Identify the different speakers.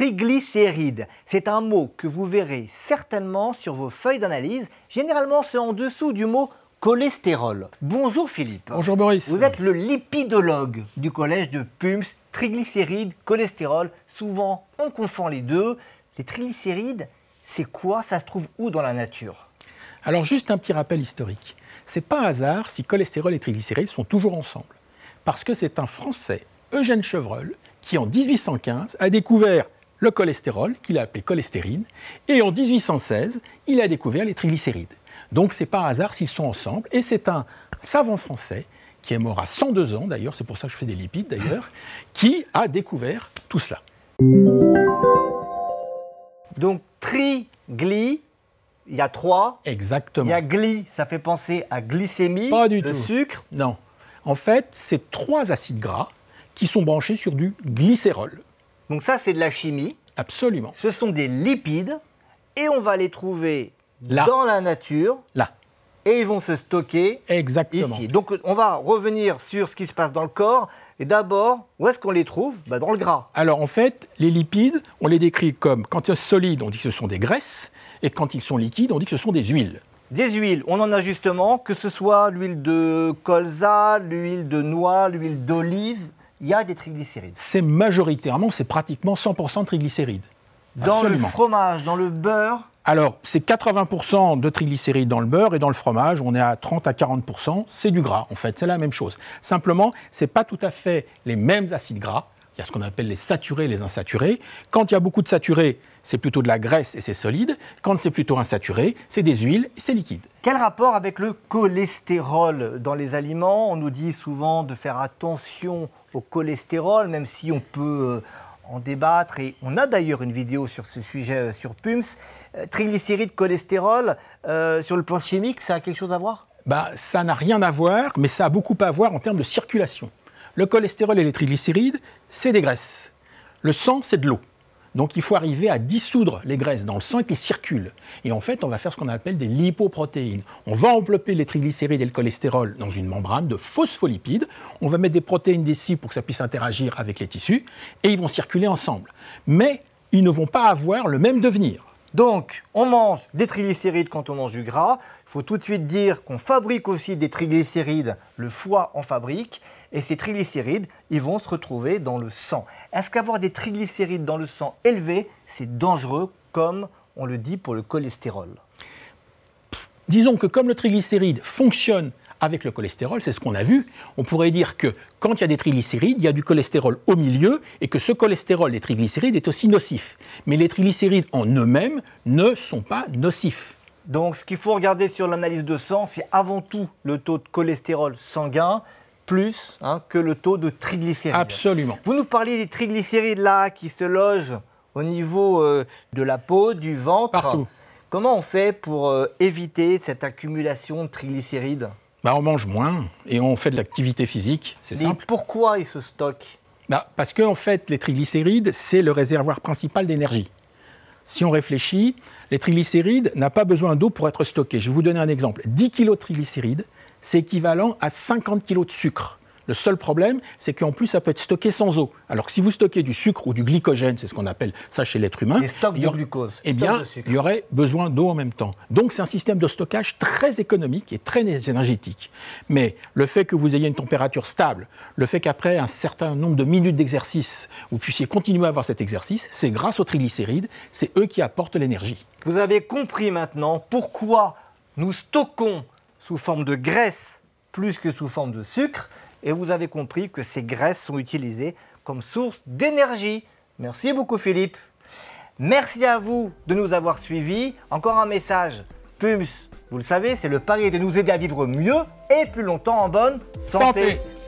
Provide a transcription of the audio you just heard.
Speaker 1: Triglycérides, c'est un mot que vous verrez certainement sur vos feuilles d'analyse. Généralement, c'est en dessous du mot cholestérol. Bonjour Philippe. Bonjour Boris. Vous êtes le lipidologue du collège de PUMS. Triglycérides, cholestérol, souvent
Speaker 2: on confond les deux. Les triglycérides, c'est quoi Ça se trouve où dans la nature Alors juste un petit rappel historique. C'est pas un hasard si cholestérol et triglycérides sont toujours ensemble. Parce que c'est un Français, Eugène Chevreul, qui en 1815 a découvert le cholestérol, qu'il a appelé cholestérine, et en 1816, il a découvert les triglycérides. Donc c'est pas hasard s'ils sont ensemble, et c'est un savant français qui est mort à 102 ans d'ailleurs, c'est pour ça que je fais des lipides d'ailleurs, qui a découvert tout cela. Donc trigly, il y a trois. Exactement. Il y a gly, ça fait penser à glycémie, le sucre. Non. En fait, c'est trois acides gras qui sont branchés sur du glycérol. Donc ça, c'est de la chimie. Absolument. Ce sont des lipides et on va les trouver dans la
Speaker 1: nature. Là. Et ils vont se stocker ici. Donc on va revenir sur ce qui se passe dans le corps. Et d'abord, où est-ce qu'on les trouve bah, Dans le gras.
Speaker 2: Alors en fait, les lipides, on les décrit comme quand ils sont solides, on dit que ce sont des graisses, et quand ils sont liquides, on dit que ce sont des huiles.
Speaker 1: Des huiles, on en a justement, que ce soit l'huile de colza, l'huile de noix, l'huile d'olive, il y a des triglycérides.
Speaker 2: C'est majoritairement, c'est pratiquement 100% de triglycérides. Dans le
Speaker 1: fromage, dans le beurre
Speaker 2: Alors, c'est 80% de triglycérides dans le beurre et dans le fromage, on est à 30 à 40%. C'est du gras, en fait, c'est la même chose. Simplement, ce n'est pas tout à fait les mêmes acides gras. Il y a ce qu'on appelle les saturés les insaturés. Quand il y a beaucoup de saturés, c'est plutôt de la graisse et c'est solide. Quand c'est plutôt insaturé, c'est des huiles et c'est liquide.
Speaker 1: Quel rapport avec le cholestérol dans les aliments On nous dit souvent de faire attention au cholestérol, même si on peut euh, en débattre. Et on a d'ailleurs une vidéo sur ce sujet euh, sur PUMS. Euh, triglycérides, cholestérol, sur
Speaker 2: le plan chimique, ça a quelque chose à voir bah, Ça n'a rien à voir, mais ça a beaucoup à voir en termes de circulation. Le cholestérol et les triglycérides, c'est des graisses. Le sang, c'est de l'eau. Donc il faut arriver à dissoudre les graisses dans le sang qui circulent. Et en fait, on va faire ce qu'on appelle des lipoprotéines. On va envelopper les triglycérides et le cholestérol dans une membrane de phospholipides. On va mettre des protéines des pour que ça puisse interagir avec les tissus. Et ils vont circuler ensemble. Mais ils ne vont pas avoir le même devenir. Donc, on mange des triglycérides quand on mange du
Speaker 1: gras. Il faut tout de suite dire qu'on fabrique aussi des triglycérides, le foie en fabrique, et ces triglycérides, ils vont se retrouver dans le sang. Est-ce qu'avoir des triglycérides dans le sang
Speaker 2: élevé, c'est dangereux, comme on le dit pour le cholestérol Disons que comme le triglycéride fonctionne avec le cholestérol, c'est ce qu'on a vu. On pourrait dire que quand il y a des triglycérides, il y a du cholestérol au milieu et que ce cholestérol des triglycérides est aussi nocif. Mais les triglycérides en eux-mêmes ne sont pas nocifs. Donc ce qu'il faut
Speaker 1: regarder sur l'analyse de sang, c'est avant tout le taux de cholestérol sanguin, plus hein, que le taux de triglycérides. Absolument. Vous nous parliez des triglycérides là qui se logent au niveau euh, de la peau, du ventre. Partout. Comment on fait pour euh, éviter cette accumulation de triglycérides
Speaker 2: bah, on mange moins et on fait de l'activité physique, c'est pourquoi ils se stockent bah, Parce qu'en fait, les triglycérides, c'est le réservoir principal d'énergie. Si on réfléchit, les triglycérides n'ont pas besoin d'eau pour être stockés. Je vais vous donner un exemple. 10 kg de triglycérides, c'est équivalent à 50 kg de sucre. Le seul problème, c'est qu'en plus, ça peut être stocké sans eau. Alors que si vous stockez du sucre ou du glycogène, c'est ce qu'on appelle ça chez l'être humain, de glucose, eh bien, il y aurait besoin d'eau en même temps. Donc c'est un système de stockage très économique et très énergétique. Mais le fait que vous ayez une température stable, le fait qu'après un certain nombre de minutes d'exercice, vous puissiez continuer à avoir cet exercice, c'est grâce aux triglycérides, c'est eux qui apportent l'énergie.
Speaker 1: Vous avez compris maintenant pourquoi nous stockons sous forme de graisse plus que sous forme de sucre et vous avez compris que ces graisses sont utilisées comme source d'énergie. Merci beaucoup Philippe. Merci à vous de nous avoir suivis. Encore un message, PUMS, vous le savez, c'est le pari de nous aider à vivre mieux et plus longtemps en bonne santé.
Speaker 2: santé.